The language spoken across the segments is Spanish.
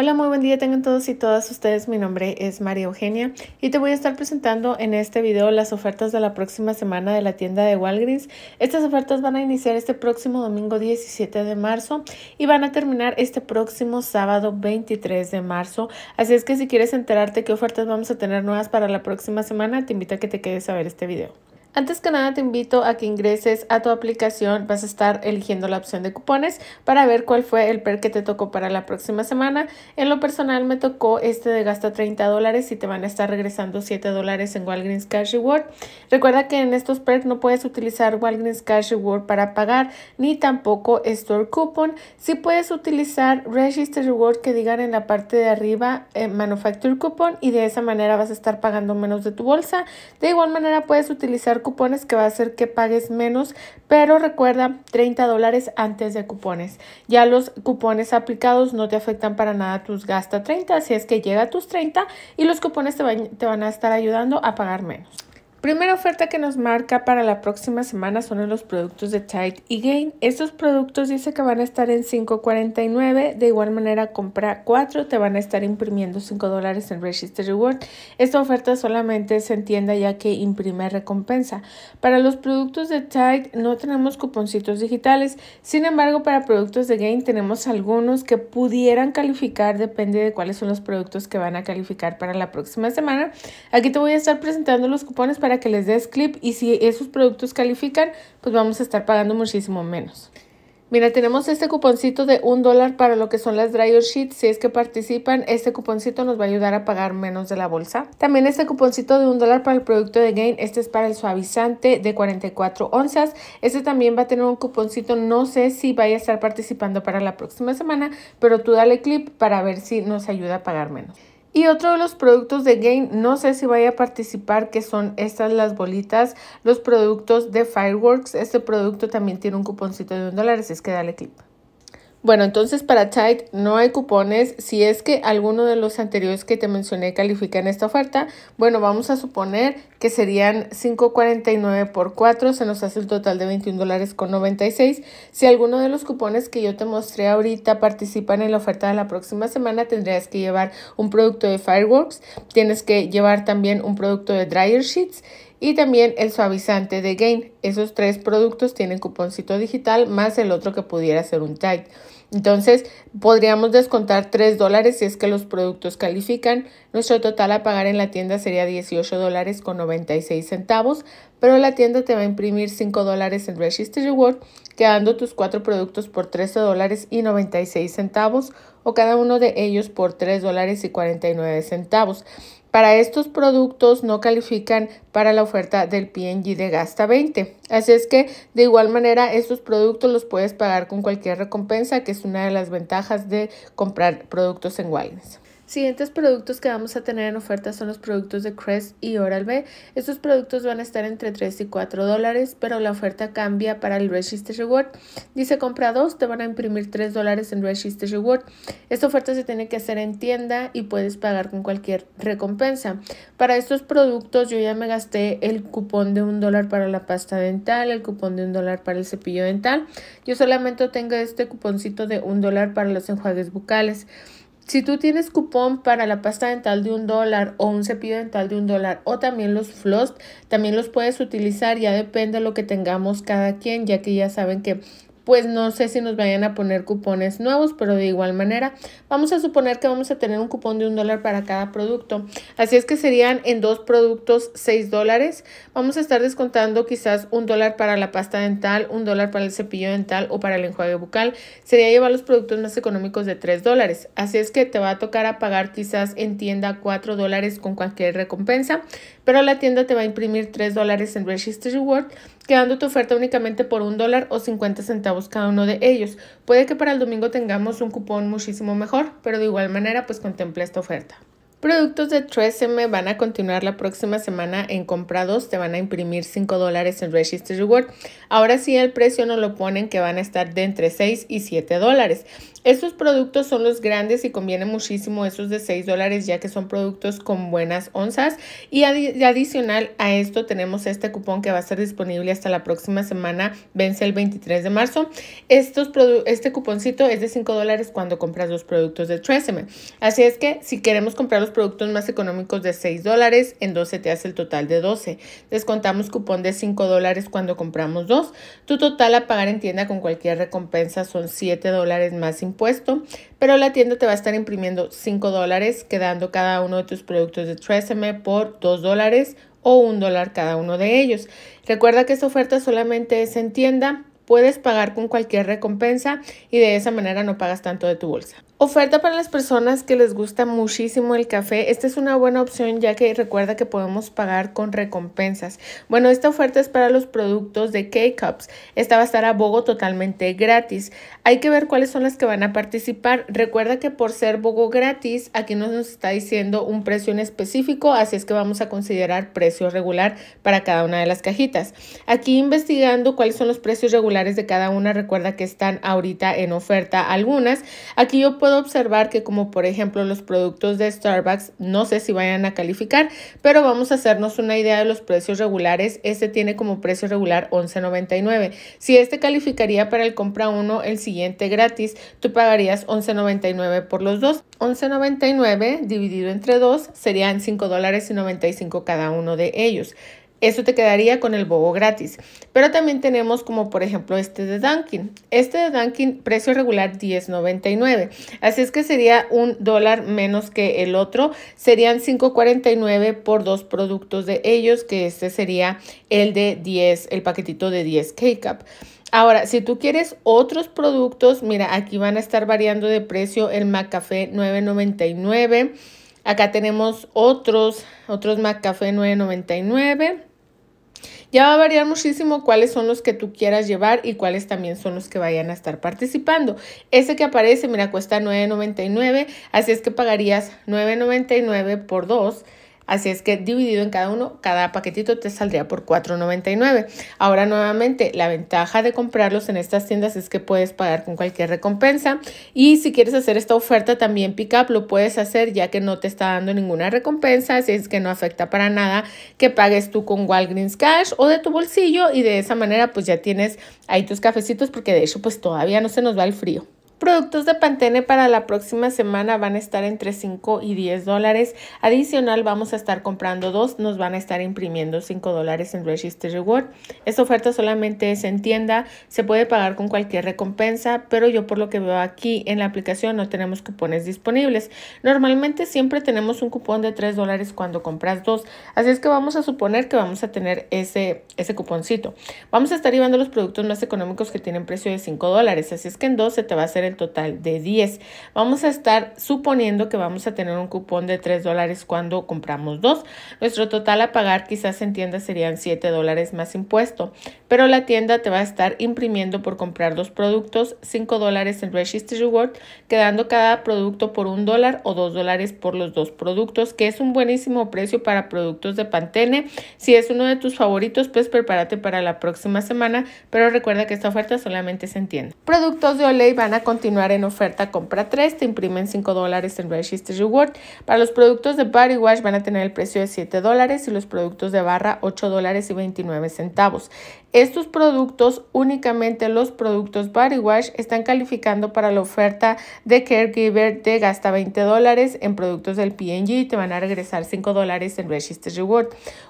Hola, muy buen día tengan todos y todas ustedes. Mi nombre es María Eugenia y te voy a estar presentando en este video las ofertas de la próxima semana de la tienda de Walgreens. Estas ofertas van a iniciar este próximo domingo 17 de marzo y van a terminar este próximo sábado 23 de marzo. Así es que si quieres enterarte qué ofertas vamos a tener nuevas para la próxima semana, te invito a que te quedes a ver este video. Antes que nada te invito a que ingreses a tu aplicación, vas a estar eligiendo la opción de cupones para ver cuál fue el per que te tocó para la próxima semana. En lo personal me tocó este de gasta 30 dólares y te van a estar regresando 7 dólares en Walgreens Cash Reward. Recuerda que en estos perks no puedes utilizar Walgreens Cash Reward para pagar ni tampoco Store Coupon. Si puedes utilizar Register Reward que digan en la parte de arriba eh, Manufacture Coupon y de esa manera vas a estar pagando menos de tu bolsa. De igual manera puedes utilizar cupones que va a hacer que pagues menos, pero recuerda 30 dólares antes de cupones. Ya los cupones aplicados no te afectan para nada tus gasta 30, así es que llega a tus 30 y los cupones te van, te van a estar ayudando a pagar menos. Primera oferta que nos marca para la próxima semana son los productos de Tide y Gain. Estos productos dice que van a estar en $5.49. De igual manera, compra 4, te van a estar imprimiendo $5 dólares en Register Reward. Esta oferta solamente se entienda ya que imprime recompensa. Para los productos de Tide no tenemos cuponcitos digitales. Sin embargo, para productos de Gain tenemos algunos que pudieran calificar, depende de cuáles son los productos que van a calificar para la próxima semana. Aquí te voy a estar presentando los cupones para que les des clip y si esos productos califican, pues vamos a estar pagando muchísimo menos. Mira, tenemos este cuponcito de un dólar para lo que son las dryer sheets. Si es que participan, este cuponcito nos va a ayudar a pagar menos de la bolsa. También este cuponcito de un dólar para el producto de Gain. Este es para el suavizante de 44 onzas. Este también va a tener un cuponcito. No sé si vaya a estar participando para la próxima semana, pero tú dale clip para ver si nos ayuda a pagar menos. Y otro de los productos de Gain, no sé si vaya a participar, que son estas las bolitas, los productos de Fireworks. Este producto también tiene un cuponcito de un dólar, así es que dale clip. Bueno, entonces para Tide no hay cupones. Si es que alguno de los anteriores que te mencioné califican esta oferta, bueno, vamos a suponer que serían 5.49 por 4, se nos hace el total de $21.96. Si alguno de los cupones que yo te mostré ahorita participan en la oferta de la próxima semana, tendrías que llevar un producto de Fireworks, tienes que llevar también un producto de Dryer Sheets y también el suavizante de Gain. Esos tres productos tienen cuponcito digital más el otro que pudiera ser un tight. Entonces podríamos descontar 3 dólares si es que los productos califican. Nuestro total a pagar en la tienda sería 18 dólares con 96 centavos, pero la tienda te va a imprimir 5 dólares en Register Reward, quedando tus cuatro productos por 13 dólares y 96 centavos o cada uno de ellos por 3 dólares y 49 centavos. Para estos productos no califican para la oferta del PNG de Gasta 20. Así es que de igual manera estos productos los puedes pagar con cualquier recompensa, que es una de las ventajas de comprar productos en Walgreens. Siguientes productos que vamos a tener en oferta son los productos de Crest y Oral-B. Estos productos van a estar entre 3 y 4 dólares, pero la oferta cambia para el Register Reward. Dice compra 2, te van a imprimir 3 dólares en Register Reward. Esta oferta se tiene que hacer en tienda y puedes pagar con cualquier recompensa. Para estos productos yo ya me gasté el cupón de 1 dólar para la pasta dental, el cupón de un dólar para el cepillo dental. Yo solamente tengo este cuponcito de 1 dólar para los enjuagues bucales. Si tú tienes cupón para la pasta dental de un dólar o un cepillo dental de un dólar o también los floss, también los puedes utilizar, ya depende de lo que tengamos cada quien, ya que ya saben que pues no sé si nos vayan a poner cupones nuevos, pero de igual manera vamos a suponer que vamos a tener un cupón de un dólar para cada producto. Así es que serían en dos productos seis dólares. Vamos a estar descontando quizás un dólar para la pasta dental, un dólar para el cepillo dental o para el enjuague bucal. Sería llevar los productos más económicos de tres dólares. Así es que te va a tocar a pagar quizás en tienda cuatro dólares con cualquier recompensa pero la tienda te va a imprimir 3 dólares en Registry Reward, quedando tu oferta únicamente por 1 dólar o 50 centavos cada uno de ellos. Puede que para el domingo tengamos un cupón muchísimo mejor, pero de igual manera pues contempla esta oferta. Productos de 3M van a continuar la próxima semana en comprados. Te van a imprimir 5 dólares en Registry Reward. Ahora sí, el precio no lo ponen que van a estar de entre 6 y 7 dólares. Estos productos son los grandes y conviene muchísimo esos de 6 dólares ya que son productos con buenas onzas. Y adicional a esto tenemos este cupón que va a estar disponible hasta la próxima semana, vence el 23 de marzo. Estos este cuponcito es de 5 dólares cuando compras los productos de Tresemme. Así es que si queremos comprar los productos más económicos de 6 dólares, en 12 te hace el total de 12. Descontamos cupón de 5 dólares cuando compramos dos. Tu total a pagar en tienda con cualquier recompensa son 7 dólares más impuesto, pero la tienda te va a estar imprimiendo 5 dólares, quedando cada uno de tus productos de Tresemme por 2 dólares o 1 dólar cada uno de ellos. Recuerda que esta oferta solamente es en tienda, puedes pagar con cualquier recompensa y de esa manera no pagas tanto de tu bolsa. Oferta para las personas que les gusta muchísimo el café. Esta es una buena opción ya que recuerda que podemos pagar con recompensas. Bueno, esta oferta es para los productos de K-Cups. Esta va a estar a Bogo totalmente gratis. Hay que ver cuáles son las que van a participar. Recuerda que por ser Bogo gratis, aquí no nos está diciendo un precio en específico, así es que vamos a considerar precio regular para cada una de las cajitas. Aquí investigando cuáles son los precios regulares de cada una, recuerda que están ahorita en oferta algunas. Aquí yo puedo observar que como por ejemplo los productos de Starbucks, no sé si vayan a calificar, pero vamos a hacernos una idea de los precios regulares. Este tiene como precio regular $11.99. Si este calificaría para el compra uno, el siguiente gratis, tú pagarías $11.99 por los dos. $11.99 dividido entre dos serían $5.95 cada uno de ellos. Eso te quedaría con el bobo gratis. Pero también tenemos como por ejemplo este de Dunkin. Este de Dunkin, precio regular 10.99. Así es que sería un dólar menos que el otro. Serían 5.49 por dos productos de ellos, que este sería el de 10, el paquetito de 10 K-Cup. Ahora, si tú quieres otros productos, mira, aquí van a estar variando de precio el Macafé 9.99. Acá tenemos otros, otros Macafé 9.99. Ya va a variar muchísimo cuáles son los que tú quieras llevar y cuáles también son los que vayan a estar participando. Ese que aparece, mira, cuesta $9.99, así es que pagarías $9.99 por dos Así es que dividido en cada uno, cada paquetito te saldría por $4.99. Ahora nuevamente, la ventaja de comprarlos en estas tiendas es que puedes pagar con cualquier recompensa y si quieres hacer esta oferta también pick up lo puedes hacer ya que no te está dando ninguna recompensa, así es que no afecta para nada que pagues tú con Walgreens Cash o de tu bolsillo y de esa manera pues ya tienes ahí tus cafecitos porque de hecho pues todavía no se nos va el frío. Productos de Pantene para la próxima semana van a estar entre 5 y 10 dólares. Adicional, vamos a estar comprando dos. Nos van a estar imprimiendo 5 dólares en Register Reward. Esta oferta solamente es en tienda. Se puede pagar con cualquier recompensa, pero yo por lo que veo aquí en la aplicación no tenemos cupones disponibles. Normalmente siempre tenemos un cupón de 3 dólares cuando compras dos. Así es que vamos a suponer que vamos a tener ese, ese cuponcito. Vamos a estar llevando los productos más económicos que tienen precio de 5 dólares. Así es que en dos se te va a hacer total de 10. Vamos a estar suponiendo que vamos a tener un cupón de 3 dólares cuando compramos dos. Nuestro total a pagar quizás en tienda serían 7 dólares más impuesto, pero la tienda te va a estar imprimiendo por comprar dos productos 5 dólares en Registry Reward, quedando cada producto por un dólar o 2 dólares por los dos productos, que es un buenísimo precio para productos de Pantene. Si es uno de tus favoritos, pues prepárate para la próxima semana, pero recuerda que esta oferta solamente se entiende. Productos de Olay van a continuar en oferta, compra 3, te imprimen 5 dólares en Register Reward. Para los productos de Body Wash van a tener el precio de 7 dólares y los productos de barra 8 dólares y 29 centavos. Estos productos, únicamente los productos Body Wash, están calificando para la oferta de Caregiver de gasta 20 dólares en productos del P&G y te van a regresar 5 dólares en Register Reward.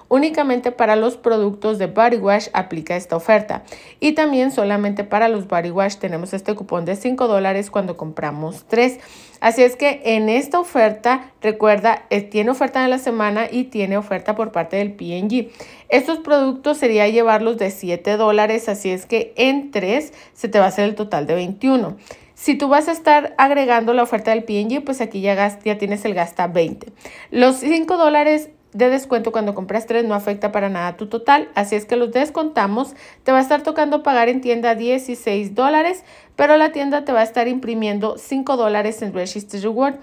Únicamente para los productos de Body Wash aplica esta oferta. Y también solamente para los Body Wash tenemos este cupón de 5 dólares cuando compramos 3. Así es que en esta oferta, recuerda, eh, tiene oferta de la semana y tiene oferta por parte del PNG. Estos productos sería llevarlos de 7 dólares, así es que en 3 se te va a hacer el total de 21. Si tú vas a estar agregando la oferta del PNG, pues aquí ya, ya tienes el gasta 20. Los 5 dólares de descuento cuando compras tres no afecta para nada tu total, así es que los descontamos. Te va a estar tocando pagar en tienda 16 dólares, pero la tienda te va a estar imprimiendo 5 dólares en Register Reward.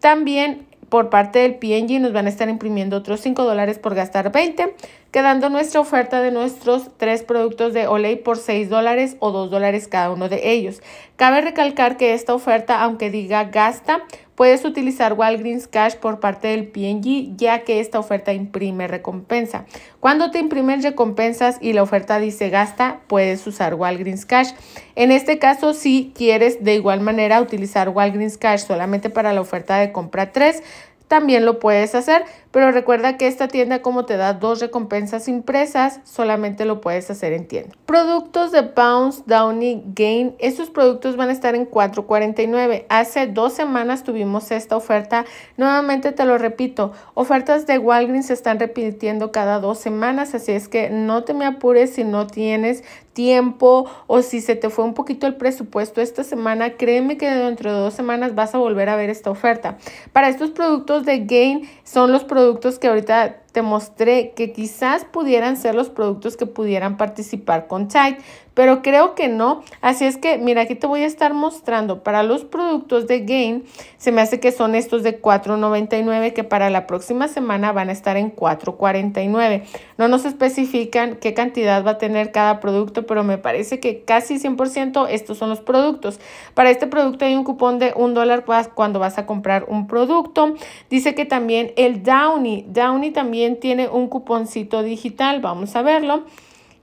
También por parte del PNG nos van a estar imprimiendo otros 5 dólares por gastar 20, quedando nuestra oferta de nuestros tres productos de Olay por 6 dólares o 2 dólares cada uno de ellos. Cabe recalcar que esta oferta, aunque diga gasta, puedes utilizar Walgreens Cash por parte del PNG ya que esta oferta imprime recompensa. Cuando te imprimen recompensas y la oferta dice gasta, puedes usar Walgreens Cash. En este caso, si quieres de igual manera utilizar Walgreens Cash solamente para la oferta de compra 3, también lo puedes hacer, pero recuerda que esta tienda como te da dos recompensas impresas, solamente lo puedes hacer en tienda. Productos de Pounds, Downy, Gain. Estos productos van a estar en $4.49. Hace dos semanas tuvimos esta oferta. Nuevamente te lo repito, ofertas de Walgreens se están repitiendo cada dos semanas, así es que no te me apures si no tienes tiempo o si se te fue un poquito el presupuesto esta semana, créeme que dentro de dos semanas vas a volver a ver esta oferta. Para estos productos de Gain son los productos productos que ahorita te mostré que quizás pudieran ser los productos que pudieran participar con Tide, pero creo que no. Así es que, mira, aquí te voy a estar mostrando para los productos de Gain, se me hace que son estos de $4.99 que para la próxima semana van a estar en $4.49. No nos especifican qué cantidad va a tener cada producto, pero me parece que casi 100% estos son los productos. Para este producto hay un cupón de un dólar cuando vas a comprar un producto. Dice que también el Downy, Downy también tiene un cuponcito digital, vamos a verlo,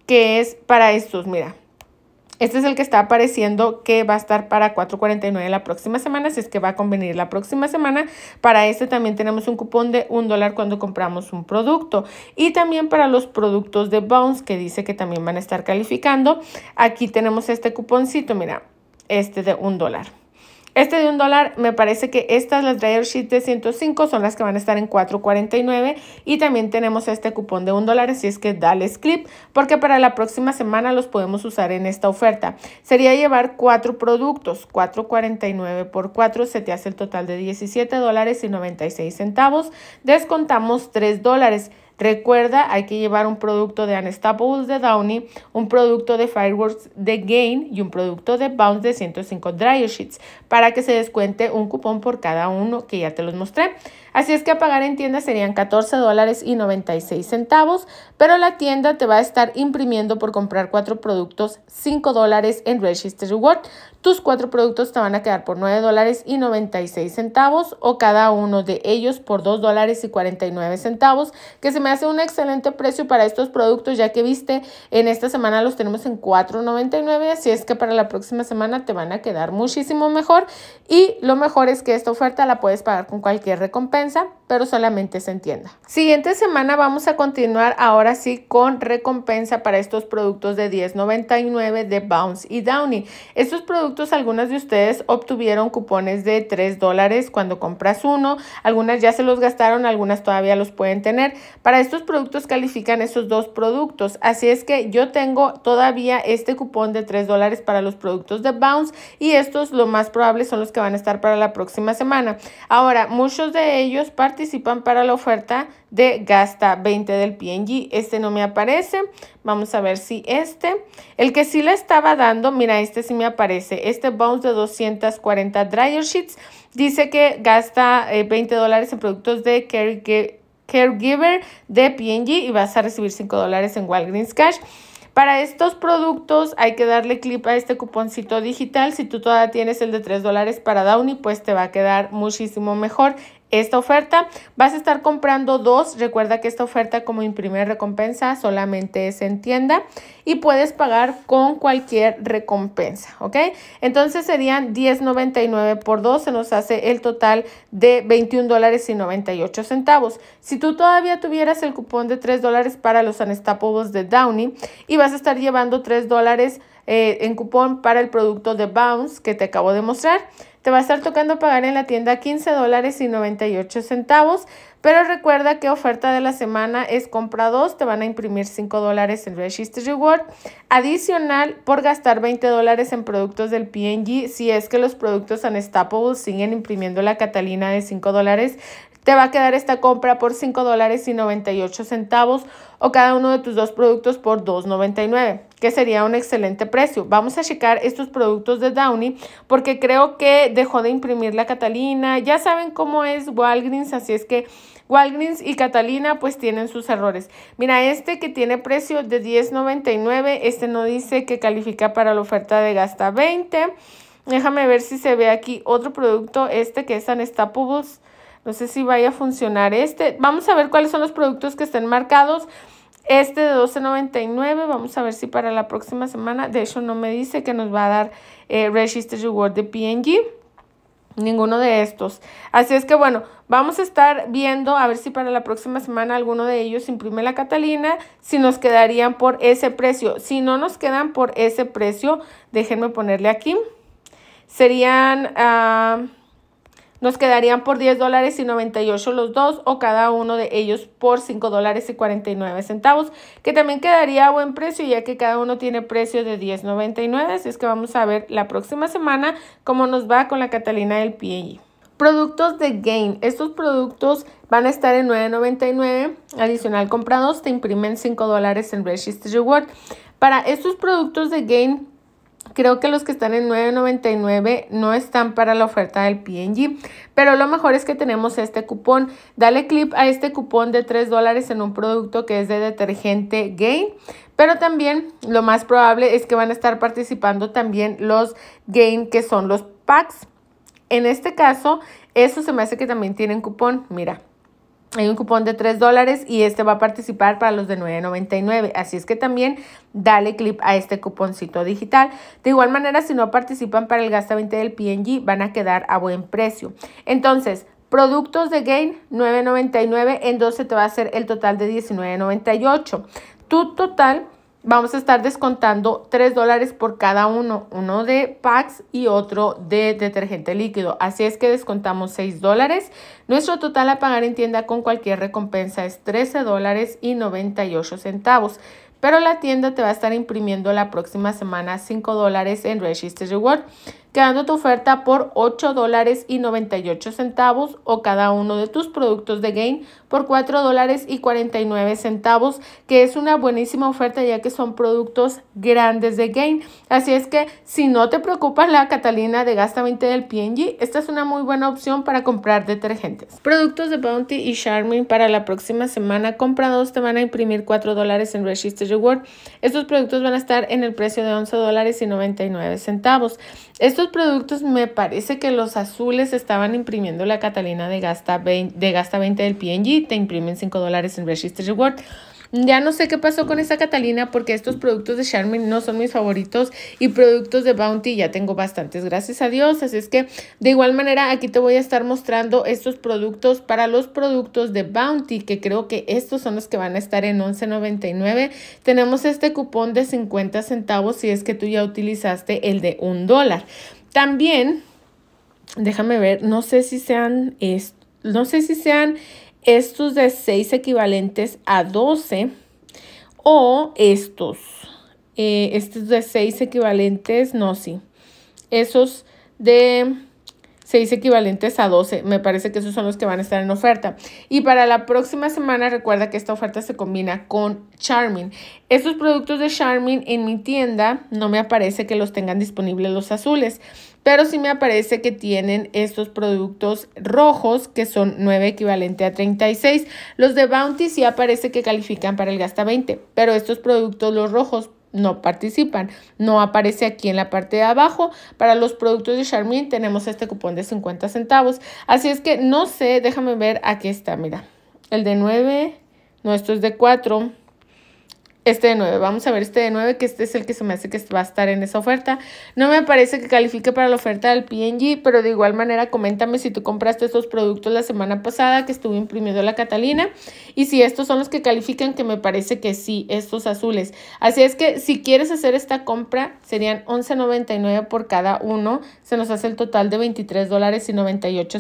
que es para estos, mira. Este es el que está apareciendo que va a estar para 4.49 la próxima semana, si es que va a convenir la próxima semana. Para este también tenemos un cupón de un dólar cuando compramos un producto. Y también para los productos de bones que dice que también van a estar calificando. Aquí tenemos este cuponcito, mira, este de un dólar. Este de un dólar, me parece que estas, las Dryer Sheet de 105, son las que van a estar en 4.49. Y también tenemos este cupón de un dólar, si es que dale clip, porque para la próxima semana los podemos usar en esta oferta. Sería llevar cuatro productos, 4.49 por 4, se te hace el total de 17 dólares y 96 centavos. Descontamos 3 dólares. Recuerda, hay que llevar un producto de Unstoppables de Downy, un producto de Fireworks de Gain y un producto de Bounce de 105 Dryer Sheets para que se descuente un cupón por cada uno que ya te los mostré. Así es que a pagar en tienda serían 14 dólares y 96 pero la tienda te va a estar imprimiendo por comprar cuatro productos 5 dólares en Register Reward. Tus cuatro productos te van a quedar por 9 dólares y 96 o cada uno de ellos por $2.49 dólares y centavos que se hace un excelente precio para estos productos, ya que viste, en esta semana los tenemos en $4.99, así es que para la próxima semana te van a quedar muchísimo mejor. Y lo mejor es que esta oferta la puedes pagar con cualquier recompensa, pero solamente se entienda. Siguiente semana vamos a continuar ahora sí con recompensa para estos productos de $10.99 de Bounce y Downy. Estos productos, algunas de ustedes obtuvieron cupones de $3 cuando compras uno, algunas ya se los gastaron, algunas todavía los pueden tener. Para estos productos califican esos dos productos. Así es que yo tengo todavía este cupón de 3 dólares para los productos de Bounce y estos lo más probable son los que van a estar para la próxima semana. Ahora, muchos de ellos participan para la oferta de Gasta 20 del PNG. Este no me aparece. Vamos a ver si este. El que sí le estaba dando, mira, este sí me aparece. Este Bounce de 240 dryer sheets. Dice que gasta 20 eh, dólares en productos de care, Caregiver de PNG y vas a recibir 5 dólares en Walgreens Cash. Para estos productos hay que darle clip a este cuponcito digital. Si tú todavía tienes el de 3 dólares para Downy, pues te va a quedar muchísimo mejor esta oferta. Vas a estar comprando dos. Recuerda que esta oferta como imprimir recompensa solamente es en tienda y puedes pagar con cualquier recompensa, ¿ok? Entonces serían 10.99 por 2, se nos hace el total de $21.98. dólares y centavos. Si tú todavía tuvieras el cupón de 3 dólares para los anestápodos de Downey y vas a estar llevando 3 dólares eh, en cupón para el producto de Bounce que te acabo de mostrar, te va a estar tocando pagar en la tienda 15 dólares y 98 centavos. Pero recuerda que oferta de la semana es compra 2, te van a imprimir 5 dólares en Register Reward. Adicional, por gastar 20 dólares en productos del PNG, si es que los productos Unstoppable siguen imprimiendo la Catalina de 5 dólares, te va a quedar esta compra por $5 dólares y 98 centavos o cada uno de tus dos productos por $2.99, que sería un excelente precio. Vamos a checar estos productos de Downy porque creo que dejó de imprimir la Catalina. Ya saben cómo es Walgreens, así es que Walgreens y Catalina pues tienen sus errores. Mira, este que tiene precio de $10.99, este no dice que califica para la oferta de gasta 20. Déjame ver si se ve aquí otro producto, este que es Anestapubus no sé si vaya a funcionar este. Vamos a ver cuáles son los productos que estén marcados. Este de 12.99, vamos a ver si para la próxima semana, de hecho no me dice que nos va a dar eh, Registered Register Reward de PNG ninguno de estos. Así es que bueno, vamos a estar viendo a ver si para la próxima semana alguno de ellos imprime la Catalina, si nos quedarían por ese precio. Si no nos quedan por ese precio, déjenme ponerle aquí. Serían... Ah, nos quedarían por 10 dólares y 98 los dos o cada uno de ellos por $5.49. dólares y 49 centavos, que también quedaría a buen precio ya que cada uno tiene precio de 10.99, así es que vamos a ver la próxima semana cómo nos va con la Catalina del PIE. Productos de Gain. Estos productos van a estar en $9.99. Adicional comprados te imprimen $5 en Registry Reward. Para estos productos de Gain Creo que los que están en 9.99 no están para la oferta del PNG, pero lo mejor es que tenemos este cupón. Dale clip a este cupón de 3 dólares en un producto que es de detergente Gain, pero también lo más probable es que van a estar participando también los Gain que son los packs. En este caso, eso se me hace que también tienen cupón. Mira, hay un cupón de 3 dólares y este va a participar para los de 9.99. Así es que también dale clip a este cuponcito digital. De igual manera, si no participan para el gasta 20 del PNG, van a quedar a buen precio. Entonces, productos de Gain 9.99, en 12 te va a hacer el total de 19.98. Tu total vamos a estar descontando 3 dólares por cada uno, uno de packs y otro de detergente líquido. Así es que descontamos 6 dólares. Nuestro total a pagar en tienda con cualquier recompensa es 13 dólares y 98 centavos. Pero la tienda te va a estar imprimiendo la próxima semana 5 dólares en Register Reward quedando tu oferta por 8 dólares y 98 centavos o cada uno de tus productos de Gain por 4 dólares y 49 centavos, que es una buenísima oferta ya que son productos grandes de Gain. Así es que si no te preocupas la Catalina de Gasta 20 del PNG, esta es una muy buena opción para comprar detergentes. Productos de Bounty y Charmin para la próxima semana. comprados te van a imprimir 4 dólares en Register Reward. Estos productos van a estar en el precio de 11 dólares y 99 centavos. Estos productos me parece que los azules estaban imprimiendo la Catalina de Gasta 20, de Gasta 20 del PNG, te imprimen 5 dólares en Register Reward. Ya no sé qué pasó con esa Catalina porque estos productos de Charmin no son mis favoritos y productos de Bounty ya tengo bastantes, gracias a Dios. Así es que de igual manera aquí te voy a estar mostrando estos productos para los productos de Bounty que creo que estos son los que van a estar en $11.99. Tenemos este cupón de 50 centavos si es que tú ya utilizaste el de un dólar. También, déjame ver, no sé si sean, no sé si sean estos de 6 equivalentes a 12 o estos. Eh, estos de 6 equivalentes, no, sí. Esos de 6 equivalentes a 12. Me parece que esos son los que van a estar en oferta. Y para la próxima semana recuerda que esta oferta se combina con Charmin. Estos productos de Charmin en mi tienda no me aparece que los tengan disponibles los azules, pero sí me aparece que tienen estos productos rojos que son 9 equivalente a 36. Los de Bounty sí aparece que califican para el gasta 20, pero estos productos los rojos no participan. No aparece aquí en la parte de abajo. Para los productos de Charmin tenemos este cupón de 50 centavos. Así es que no sé, déjame ver, aquí está, mira. El de 9, no, esto es de 4 este de 9. Vamos a ver este de 9, que este es el que se me hace que va a estar en esa oferta. No me parece que califique para la oferta del PNG, pero de igual manera coméntame si tú compraste estos productos la semana pasada que estuvo imprimiendo la Catalina y si estos son los que califican, que me parece que sí, estos azules. Así es que si quieres hacer esta compra, serían $11.99 por cada uno. Se nos hace el total de $23.98. dólares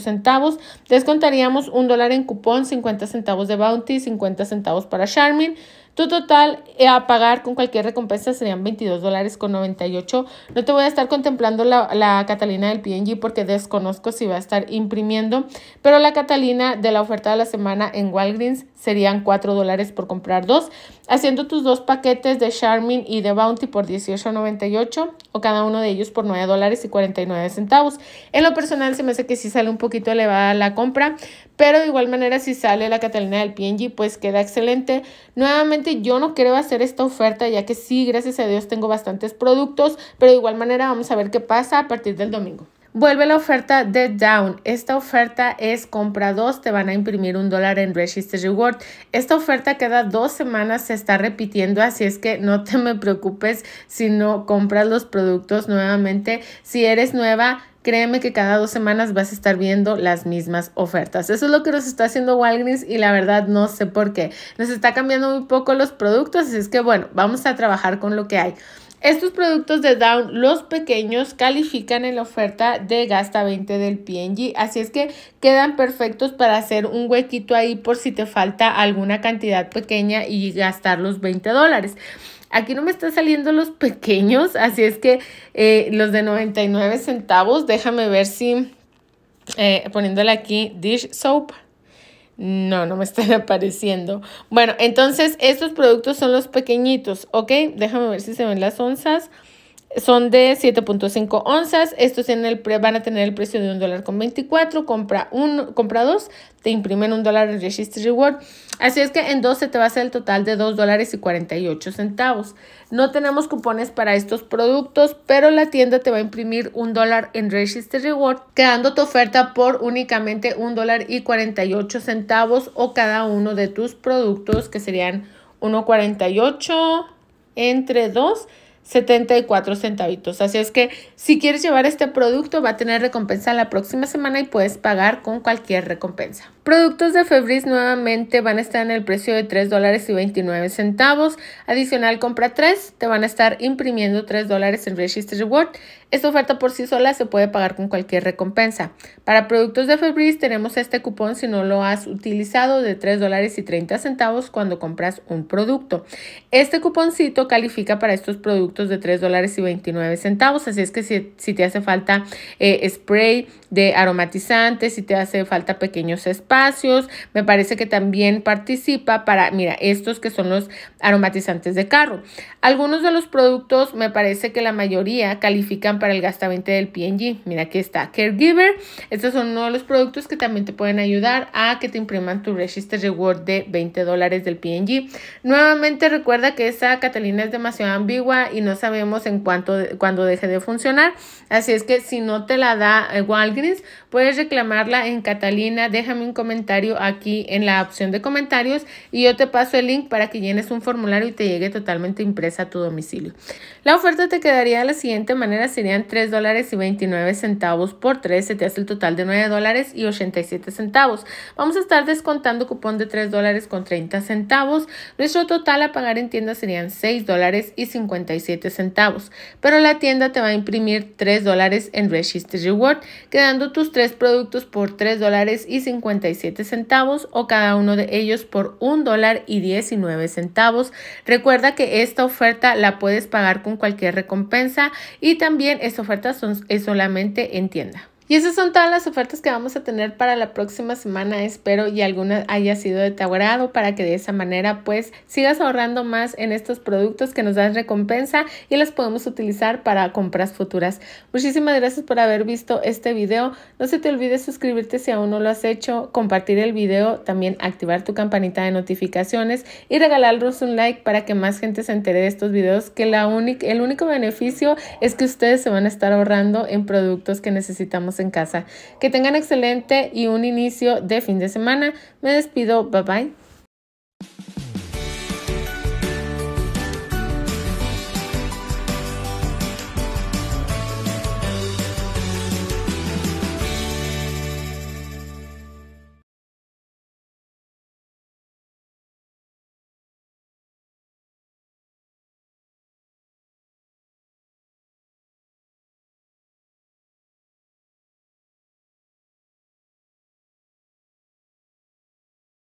centavos. Descontaríamos un dólar en cupón, 50 centavos de Bounty, 50 centavos para Charmin. Tu total eh, a pagar con cualquier recompensa serían 22 dólares con 98. No te voy a estar contemplando la, la Catalina del PNG porque desconozco si va a estar imprimiendo, pero la Catalina de la oferta de la semana en Walgreens serían 4 dólares por comprar dos, haciendo tus dos paquetes de Charmin y de Bounty por $18.98 o cada uno de ellos por 9 dólares y 49 centavos. En lo personal se me hace que sí sale un poquito elevada la compra, pero de igual manera si sale la Catalina del PNG pues queda excelente. Nuevamente yo no quiero hacer esta oferta ya que sí, gracias a Dios tengo bastantes productos, pero de igual manera vamos a ver qué pasa a partir del domingo. Vuelve la oferta de Down. Esta oferta es compra 2, te van a imprimir un dólar en Register Reward. Esta oferta cada dos semanas se está repitiendo, así es que no te me preocupes si no compras los productos nuevamente. Si eres nueva, créeme que cada dos semanas vas a estar viendo las mismas ofertas. Eso es lo que nos está haciendo Walgreens y la verdad no sé por qué. Nos está cambiando muy poco los productos, así es que bueno, vamos a trabajar con lo que hay. Estos productos de Down, los pequeños, califican en la oferta de Gasta 20 del PNG, así es que quedan perfectos para hacer un huequito ahí por si te falta alguna cantidad pequeña y gastar los 20 dólares. Aquí no me están saliendo los pequeños, así es que eh, los de 99 centavos, déjame ver si eh, poniéndole aquí dish soap. No, no me están apareciendo. Bueno, entonces estos productos son los pequeñitos, ¿ok? Déjame ver si se ven las onzas. Son de 7.5 onzas. Estos en el van a tener el precio de un dólar con 24. Compra, uno, compra dos, te imprimen un dólar en Register Reward. Así es que en 12 te va a ser el total de $2.48. dólares y 48 centavos. No tenemos cupones para estos productos, pero la tienda te va a imprimir un dólar en Register Reward, quedando tu oferta por únicamente un dólar y 48 centavos o cada uno de tus productos, que serían 1.48 entre 2 74 centavitos. Así es que si quieres llevar este producto va a tener recompensa la próxima semana y puedes pagar con cualquier recompensa. Productos de Febris nuevamente van a estar en el precio de 3 dólares y 29 centavos. Adicional compra 3, te van a estar imprimiendo 3 dólares en Register Reward. Esta oferta por sí sola se puede pagar con cualquier recompensa. Para productos de Febris tenemos este cupón si no lo has utilizado de $3.30 cuando compras un producto. Este cuponcito califica para estos productos de $3.29, así es que si, te hace falta eh, spray de aromatizantes, si te hace falta pequeños espacios, me parece que también participa para, mira, estos que son los aromatizantes de carro. Algunos de los productos me parece que la mayoría califican para el gasto 20 del PNG. Mira, aquí está Caregiver. Estos son uno de los productos que también te pueden ayudar a que te impriman tu Register Reward de 20 dólares del PNG. Nuevamente recuerda que esa Catalina es demasiado ambigua y no sabemos en cuánto cuando deje de funcionar. Así es que si no te la da eh, Walgreens, puedes reclamarla en Catalina. Déjame un comentario aquí en la opción de comentarios y yo te paso el link para que llenes un formulario y te llegue totalmente impresa a tu domicilio. La oferta te quedaría de la siguiente manera. Sería serían 3 dólares y 29 centavos por 3, se te hace el total de 9 dólares y 87 centavos. Vamos a estar descontando cupón de 3 dólares con 30 centavos. Nuestro total a pagar en tienda serían 6 dólares y 57 centavos, pero la tienda te va a imprimir 3 dólares en Register Reward, quedando tus 3 productos por 3 dólares y 57 centavos o cada uno de ellos por 1 dólar y 19 centavos. Recuerda que esta oferta la puedes pagar con cualquier recompensa y también esa ofertas es solamente en tienda. Y esas son todas las ofertas que vamos a tener para la próxima semana, espero y alguna haya sido de tu agrado para que de esa manera pues sigas ahorrando más en estos productos que nos dan recompensa y los podemos utilizar para compras futuras. Muchísimas gracias por haber visto este video, no se te olvide suscribirte si aún no lo has hecho, compartir el video, también activar tu campanita de notificaciones y regalarnos un like para que más gente se entere de estos videos que la el único beneficio es que ustedes se van a estar ahorrando en productos que necesitamos en casa. Que tengan excelente y un inicio de fin de semana. Me despido. Bye bye.